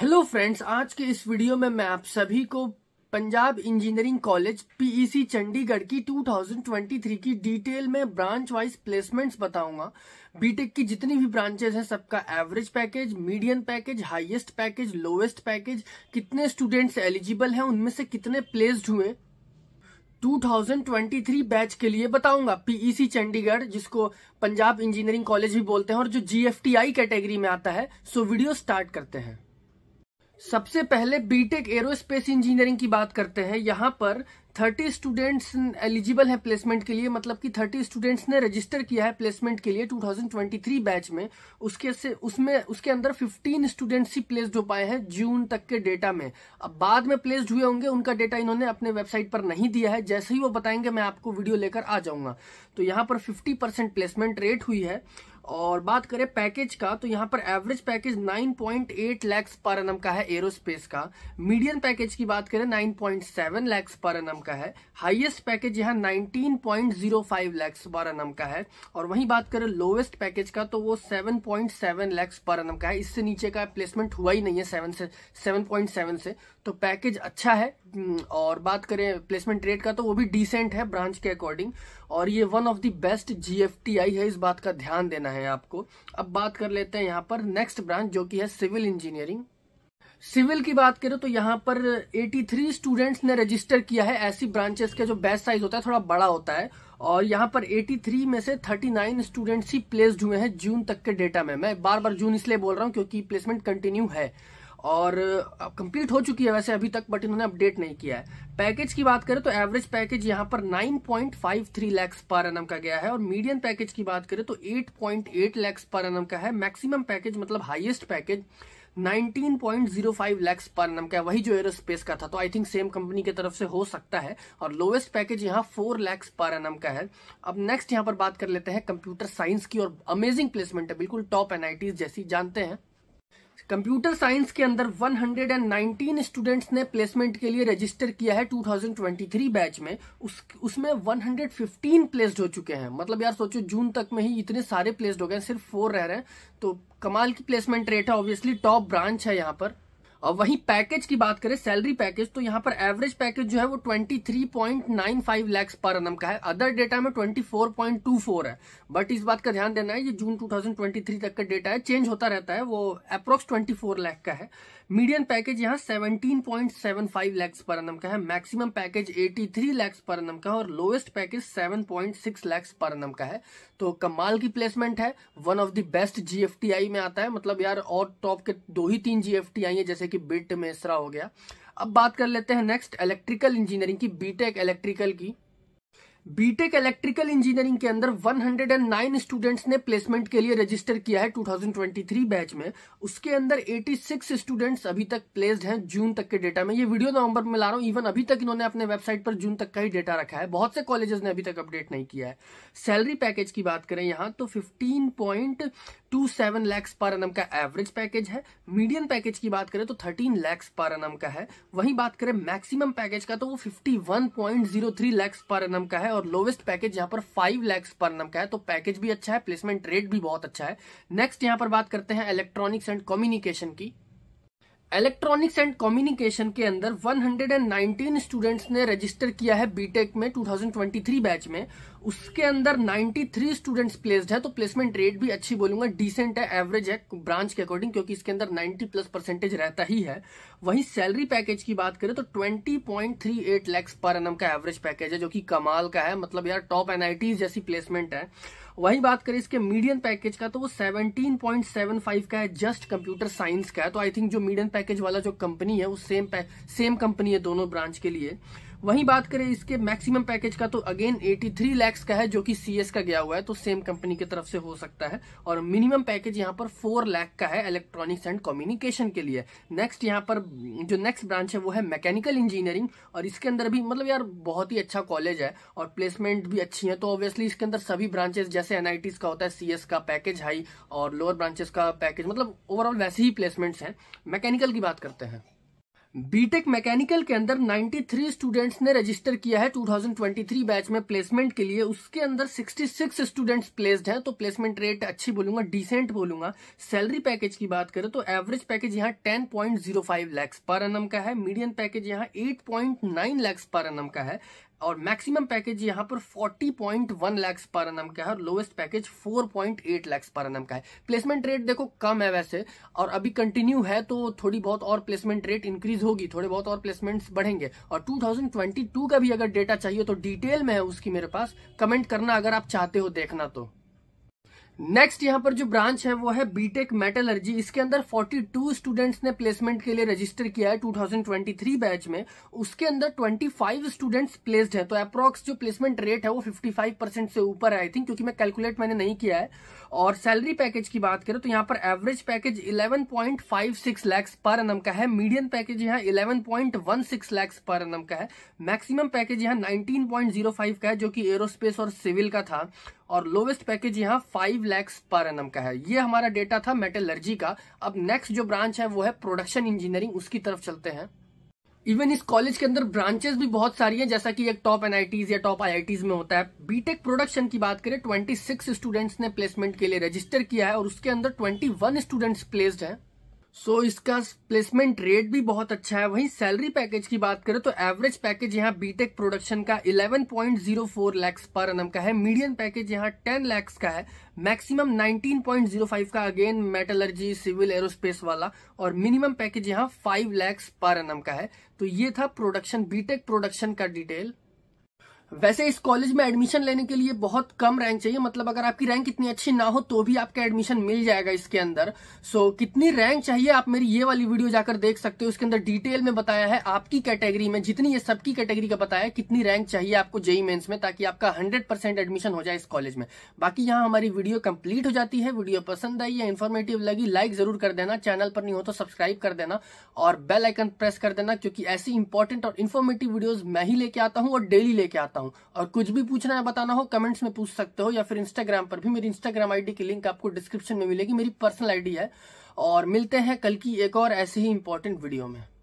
hello friends आज के इस वीडियो में मैं आप सभी को Punjab engineering college PEC Chandigarh की 2023 की डिटेल में ब्रांच वाइज प्लेसमेंट्स बताऊंगा बीटेक की जितनी भी ब्रांचेस हैं सबका average package medium package highest package lowest package कितने स्टूडेंट्स एलिजिबल हैं उनमें से कितने प्लेस्ड हुए 2023 बैच के लिए बताऊंगा पीईसी e चंडीगढ़ जिसको पंजाब इंजीनियरिंग कॉलेज भी बोलते हैं और जो जीएफटीआई कैटेगरी में आता है सो वीडियो स्टार्ट करते हैं सबसे पहले बीटेक एरोस्पेस इंजीनियरिंग की बात करते हैं यहाँ पर 30 स्टूडेंट्स एलिजिबल हैं प्लेसमेंट के लिए मतलब कि 30 स्टूडेंट्स ने रजिस्टर किया है प्लेसमेंट के लिए 2023 बैच में उसके से उसमें उसके अंदर 15 स्टूडेंट्स ही प्लेस्ड हो पाए हैं जून तक के डेटा में अब बाद में प्लेस्ड हुए होंगे उनका डेटा इन्होंने अपने वेबसाइट पर नहीं दिया है जैसे ही वो बताएंगे मैं आपको वीडियो लेकर आ जाऊंगा तो यहाँ पर फिफ्टी प्लेसमेंट रेट हुई है और बात करें पैकेज का तो यहाँ पर average package 9.8 lakhs per annum का है एरोस्पेस का मीडियम पैकेज की बात करें 9.7 लैक्स पर एनम का है हाईएस्ट पैकेज यहाँ 19.05 लैक्स पर एनम का है और वहीं बात करें लोवेस्ट पैकेज का तो वो 7.7 लैक्स पर एनम का है इससे नीचे का प्लेसमेंट हुआ ही नहीं है सेवन से सेवन से तो पैकेज अच्छा है हम्म, और बात करें प्लेसमेंट रेट का तो वो भी डिसेंट है ब्रांच के अकॉर्डिंग और ये one of the best GFTI है इस बात का ध्यान देना है आपको अब बात कर लेते हैं यहाँ पर नेक्स्ट ब्रांच जो कि है सिविल इंजीनियरिंग सिविल की बात करें तो यहाँ पर 83 स्टूडेंट्स ने रजिस्टर किया है ऐसी ब्रांचेस का जो बेस्ट साइज होता है थोड़ा बड़ा होता है और यहाँ पर 83 में से 39 स्टूडेंट्स ही प्लेस्ड हुए हैं जून तक के डेटा में मैं बार बार जून इसलिए बोल रहा हूँ क्योंकि प्लेसमेंट कंटिन्यू है और कंप्लीट हो चुकी है वैसे अभी तक बट इन्होंने अपडेट नहीं किया है पैकेज की बात करें तो एवरेज पैकेज यहाँ पर 9.53 लैक्स पर एन का गया है और मीडियम पैकेज की बात करें तो 8.8 लैक्स पर एन का है मैक्सिमम पैकेज मतलब highest package 19.05 lakhs per annum का वही जो एरोस्पेस का था तो आई थिंक सेम कंपनी की तरफ से हो सकता है और लोवेस्ट पैकेज यहाँ 4 लैक्स पर एन का है अब नेक्स्ट यहाँ पर बात कर लेते हैं कंप्यूटर साइंस की और अमेजिंग प्लेसमेंट है बिल्कुल टॉप एनआईटीज जैसी जानते हैं कंप्यूटर साइंस के अंदर 119 स्टूडेंट्स ने प्लेसमेंट के लिए रजिस्टर किया है 2023 बैच में उस उसमें 115 प्लेस्ड हो चुके हैं मतलब यार सोचो जून तक में ही इतने सारे प्लेस्ड हो गए सिर्फ फोर रह रहे हैं तो कमाल की प्लेसमेंट रेट है ऑब्वियसली टॉप ब्रांच है यहाँ पर और वहीं पैकेज की बात करें सैलरी पैकेज तो यहाँ पर एवरेज पैकेज जो है वो 23.95 लाख पर अनम का है अदर डेटा में 24.24 है बट इस बात का ध्यान देना है ये जून 2023 तक का डेटा है चेंज होता रहता है वो अप्रोक्स 24 लाख का है मीडियम पैकेज यहाँ 17.75 पॉइंट पर अनम का है मैक्सिमम पैकेज 83 थ्री पर अनम का है और लोएस्ट पैकेज 7.6 पॉइंट पर अनम का है तो कमाल की प्लेसमेंट है one of the best GFTI में आता है मतलब यार और टॉप के दो ही तीन जीएफटीआई हैं जैसे कि बिट मेसरा हो गया अब बात कर लेते हैं नेक्स्ट इलेक्ट्रिकल इंजीनियरिंग की बीटेक इलेक्ट्रिकल की बीटेक इलेक्ट्रिकल इंजीनियरिंग के अंदर 109 स्टूडेंट्स ने प्लेसमेंट के लिए रजिस्टर किया है 2023 बैच में उसके अंदर 86 स्टूडेंट्स अभी तक प्लेस्ड हैं जून तक के डेटा में ये वीडियो नवंबर में ला रहा हूं इवन अभी तक इन्होंने अपने वेबसाइट पर जून तक का ही डेटा रखा है बहुत से कॉलेजेस ने अभी तक अपडेट नहीं किया है सैलरी पैकेज की बात करें यहाँ तो fifteen point two seven lakhs per annum का एवरेज पैकेज है मीडियम पैकेज की बात करें तो थर्टीन लैक्स पर एन का है वहीं बात करें मैक्सिमम पैकेज का तो वो fifty one point zero three lakhs per annum का है और लोवेस्ट पैकेज यहाँ पर फाइव लैक्स पर नम का है तो पैकेज भी अच्छा है प्लेसमेंट रेट भी बहुत अच्छा है नेक्स्ट यहाँ पर बात करते हैं इलेक्ट्रॉनिक्स एंड कम्युनिकेशन की इलेक्ट्रॉनिक्स एंड कम्युनिकेशन के अंदर 119 स्टूडेंट्स ने रजिस्टर किया है बीटेक में 2023 बैच में उसके अंदर 93 स्टूडेंट्स प्लेस्ड है तो प्लेसमेंट रेट भी अच्छी बोलूंगा डिसेंट है एवरेज है ब्रांच के अकॉर्डिंग क्योंकि इसके अंदर 90 प्लस परसेंटेज रहता ही है वहीं सैलरी पैकेज की बात करें तो 20.38 पॉइंट पर एन का एवरेज पैकेज है जो कि कमाल का है मतलब यार टॉप एनआईटी जैसी प्लेसमेंट है वही बात करें इसके मीडियम पैकेज का तो वो 17.75 का है जस्ट कंप्यूटर साइंस का है तो आई थिंक जो मीडियम पैकेज वाला जो कंपनी है वो सेम सेम कंपनी है दोनों ब्रांच के लिए वहीं बात करें इसके मैक्सिमम पैकेज का तो अगेन 83 लैक्स का है जो कि सीएस का गया हुआ है तो सेम कंपनी की तरफ से हो सकता है और मिनिमम पैकेज यहाँ पर 4 लैख का है इलेक्ट्रॉनिक्स एंड कम्युनिकेशन के लिए नेक्स्ट यहाँ पर जो नेक्स्ट ब्रांच है वो है मैकेनिकल इंजीनियरिंग और इसके अंदर भी मतलब यार बहुत ही अच्छा कॉलेज है और प्लेसमेंट भी अच्छी है तो ऑब्वियसली इसके अंदर सभी ब्रांचेस जैसे एनआईटीज का होता है सी का पैकेज हाई और लोअर ब्रांचेस का पैकेज मतलब ओवरऑल वैसे ही प्लेसमेंट्स हैं मैकेनिकल की बात करते हैं बीटेक मैकेनिकल के अंदर 93 स्टूडेंट्स ने रजिस्टर किया है 2023 बैच में प्लेसमेंट के लिए उसके अंदर 66 स्टूडेंट्स प्लेस्ड हैं तो प्लेसमेंट रेट अच्छी बोलूंगा डिसेंट बोलूंगा सैलरी पैकेज की बात करें तो एवरेज पैकेज यहाँ 10.05 लैक्स पर एनम का है मीडियम पैकेज यहाँ 8.9 लैक्स पर एनम का है और मैक्सिमम पैकेज यहाँ पर 40.1 लैक्स पर एनम का है और lowest package 4.8 lakhs per annum का है प्लेसमेंट रेट देखो कम है वैसे और अभी कंटिन्यू है तो थोड़ी बहुत और प्लेसमेंट रेट इंक्रीज होगी थोड़े बहुत और प्लेसमेंट्स बढ़ेंगे और 2022 का भी अगर डेटा चाहिए तो डिटेल में है उसकी मेरे पास कमेंट करना अगर आप चाहते हो देखना तो नेक्स्ट यहाँ पर जो ब्रांच है वो है बीटेक मेटलर्जी इसके अंदर 42 स्टूडेंट्स ने प्लेसमेंट के लिए रजिस्टर किया है 2023 बैच में उसके अंदर 25 स्टूडेंट्स प्लेस्ड हैं तो अप्रॉक्स जो प्लेसमेंट रेट है वो 55 परसेंट से ऊपर आई थिंक क्योंकि मैं कैलकुलेट मैंने नहीं किया है और सैलरी पैकेज की बात करें तो यहाँ पर average package eleven lakhs per annum का है मीडियम पैकेज यहाँ इलेवन लैक्स पर एनम का है मैक्सिमम पैकेज यहाँ नाइनटीन का है जो कि एरोस्पेस और सिविल का था और लोवेस्ट पैकेज यहाँ फाइव लैक्स पर एन का है ये हमारा डेटा था मेटलर्जी का अब नेक्स्ट जो ब्रांच है वो है प्रोडक्शन इंजीनियरिंग उसकी तरफ चलते हैं इवन इस कॉलेज के अंदर ब्रांचेस भी बहुत सारी हैं जैसा कि एक टॉप एनआईटीज या टॉप आईआईटीज में होता है बीटेक प्रोडक्शन की बात करें 26 स्टूडेंट्स ने प्लेसमेंट के लिए रजिस्टर किया है और उसके अंदर 21 स्टूडेंट्स प्लेस्ड हैं सो so, इसका प्लेसमेंट रेट भी बहुत अच्छा है वहीं सैलरी पैकेज की बात करें तो एवरेज पैकेज यहाँ बीटेक प्रोडक्शन का 11.04 लैक्स पर अनम का है मीडियम पैकेज यहाँ 10 लैक्स का है मैक्सिमम 19.05 का अगेन मेटलर्जी सिविल एरोस्पेस वाला और मिनिमम पैकेज यहाँ 5 लैक्स पर अनम का है तो ये था प्रोडक्शन बीटेक प्रोडक्शन का डिटेल वैसे इस कॉलेज में एडमिशन लेने के लिए बहुत कम रैंक चाहिए मतलब अगर आपकी रैंक इतनी अच्छी ना हो तो भी आपका एडमिशन मिल जाएगा इसके अंदर सो so, कितनी रैंक चाहिए आप मेरी ये वाली वीडियो जाकर देख सकते हो उसके अंदर डिटेल में बताया है आपकी कैटेगरी में जितनी ये सबकी कैटेगरी का बताया है कितनी रैंक चाहिए आपको जेई मेन्स में ताकि आपका हंड्रेड एडमिशन हो जाए इस कॉलेज में बाकी यहाँ हमारी वीडियो कंप्लीट हो जाती है वीडियो पसंद आई है इन्फॉर्मेटिव लगी लाइक जरूर कर देना चैनल पर नहीं हो तो सब्सक्राइब कर देना और बेलाइकन प्रेस कर देना क्योंकि ऐसी इंपॉर्टेंट और इन्फॉर्मेटिव वीडियोज मैं ही लेके आता हूँ और डेली लेके आता हूँ करता हूँ और कुछ भी पूछना है बताना हो कमेंट्स में पूछ सकते हो या फिर इंस्टाग्राम पर भी मेरी इंस्टाग्राम आईडी की लिंक आपको डिस्क्रिप्शन में मिलेगी मेरी पर्सनल आईडी है और मिलते हैं कल की एक और ऐसे ही इंपॉर्टेंट वीडियो में